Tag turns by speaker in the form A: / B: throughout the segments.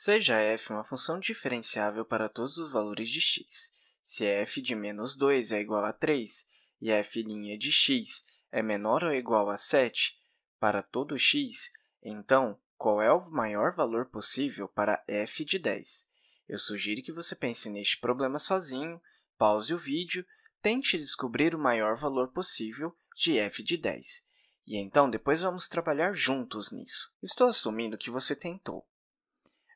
A: Seja f uma função diferenciável para todos os valores de x. Se f de menos 2 é igual a 3 e f' de x é menor ou igual a 7 para todo x, então, qual é o maior valor possível para f de 10? Eu sugiro que você pense neste problema sozinho, pause o vídeo, tente descobrir o maior valor possível de f de 10. E então, depois vamos trabalhar juntos nisso. Estou assumindo que você tentou.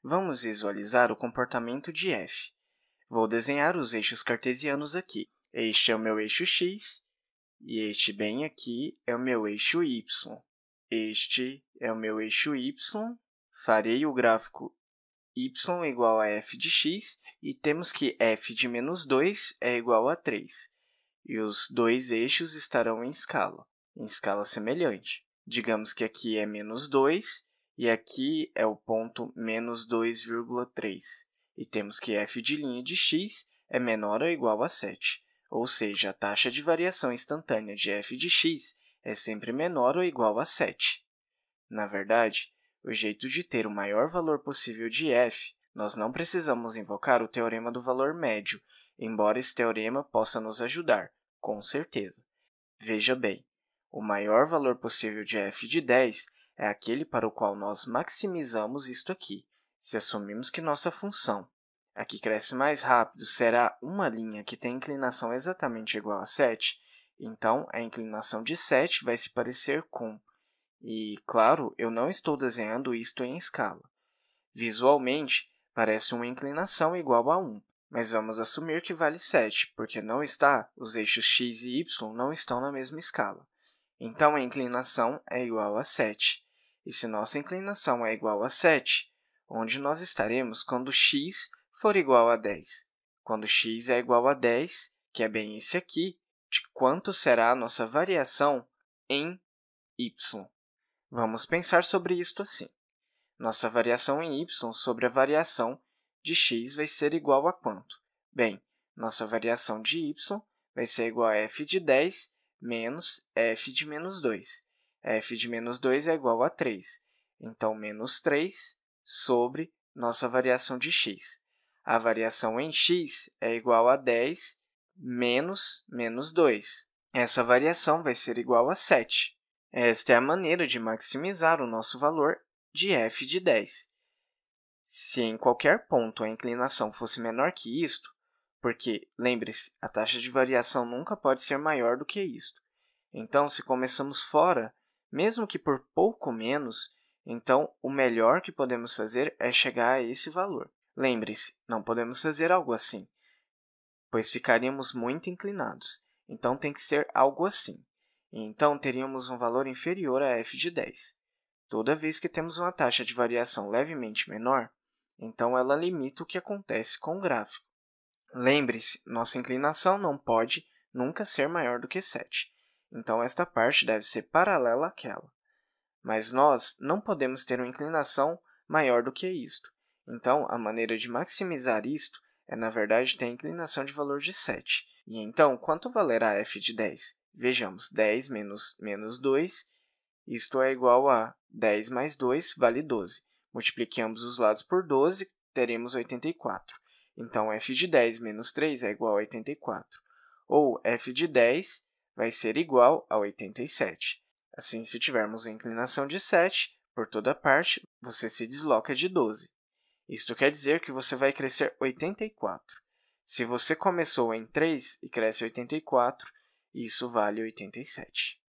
A: Vamos visualizar o comportamento de f. Vou desenhar os eixos cartesianos aqui. Este é o meu eixo x, e este bem aqui é o meu eixo y. Este é o meu eixo y. Farei o gráfico y igual a f de x, e temos que f de menos 2 é igual a 3, e os dois eixos estarão em escala, em escala semelhante. Digamos que aqui é menos 2 e aqui é o ponto menos 2,3. E temos que f de linha de x é menor ou igual a 7, ou seja, a taxa de variação instantânea de f de x é sempre menor ou igual a 7. Na verdade, o jeito de ter o maior valor possível de f, nós não precisamos invocar o teorema do valor médio, embora esse teorema possa nos ajudar, com certeza. Veja bem, o maior valor possível de f de 10 é aquele para o qual nós maximizamos isto aqui, se assumimos que nossa função, a que cresce mais rápido, será uma linha que tem inclinação exatamente igual a 7, então a inclinação de 7 vai se parecer com. E, claro, eu não estou desenhando isto em escala. Visualmente, parece uma inclinação igual a 1, mas vamos assumir que vale 7, porque não está, os eixos x e y não estão na mesma escala. Então, a inclinação é igual a 7 e se nossa inclinação é igual a 7, onde nós estaremos quando x for igual a 10. Quando x é igual a 10, que é bem esse aqui, de quanto será a nossa variação em y. Vamos pensar sobre isto assim. Nossa variação em y sobre a variação de x vai ser igual a quanto? Bem, nossa variação de y vai ser igual a f de 10 menos f de menos 2 f de menos 2 é igual a 3. Então, menos 3 sobre nossa variação de x. A variação em x é igual a 10 menos menos 2. Essa variação vai ser igual a 7. Esta é a maneira de maximizar o nosso valor de f de 10. Se em qualquer ponto a inclinação fosse menor que isto, porque, lembre-se, a taxa de variação nunca pode ser maior do que isto. Então, se começamos fora mesmo que por pouco menos, então o melhor que podemos fazer é chegar a esse valor. Lembre-se, não podemos fazer algo assim, pois ficaríamos muito inclinados. Então tem que ser algo assim. E então teríamos um valor inferior a f de 10. Toda vez que temos uma taxa de variação levemente menor, então ela limita o que acontece com o gráfico. Lembre-se, nossa inclinação não pode nunca ser maior do que 7 então esta parte deve ser paralela àquela. Mas nós não podemos ter uma inclinação maior do que isto, então a maneira de maximizar isto é, na verdade, ter a inclinação de valor de 7. E então, quanto valerá f de 10? Vejamos, 10 menos, menos 2, isto é igual a 10 mais 2, vale 12. Multipliquemos os lados por 12, teremos 84. Então, f de 10 menos 3 é igual a 84. Ou f de 10 vai ser igual a 87. Assim, se tivermos uma inclinação de 7 por toda parte, você se desloca de 12. Isto quer dizer que você vai crescer 84. Se você começou em 3 e cresce 84, isso vale 87.